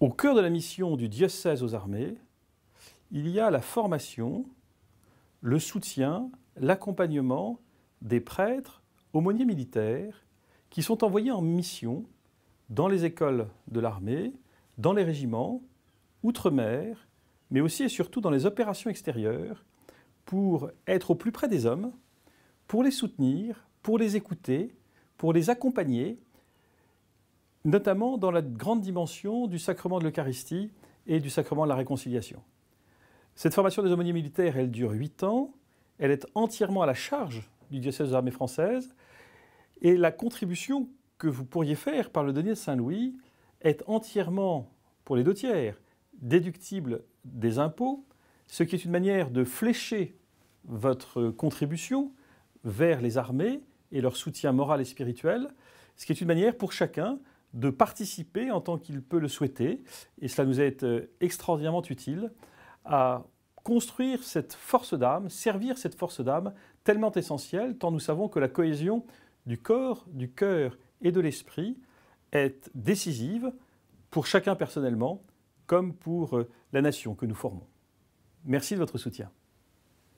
Au cœur de la mission du diocèse aux armées, il y a la formation, le soutien, l'accompagnement des prêtres, aumôniers militaires, qui sont envoyés en mission dans les écoles de l'armée, dans les régiments, outre-mer, mais aussi et surtout dans les opérations extérieures, pour être au plus près des hommes, pour les soutenir, pour les écouter, pour les accompagner notamment dans la grande dimension du sacrement de l'Eucharistie et du sacrement de la réconciliation. Cette formation des aumôniers militaires, elle dure 8 ans, elle est entièrement à la charge du diocèse de l'armée française, et la contribution que vous pourriez faire par le denier de Saint-Louis est entièrement, pour les deux tiers, déductible des impôts, ce qui est une manière de flécher votre contribution vers les armées et leur soutien moral et spirituel, ce qui est une manière pour chacun de participer en tant qu'il peut le souhaiter, et cela nous est euh, extraordinairement utile, à construire cette force d'âme, servir cette force d'âme tellement essentielle, tant nous savons que la cohésion du corps, du cœur et de l'esprit est décisive pour chacun personnellement comme pour euh, la nation que nous formons. Merci de votre soutien.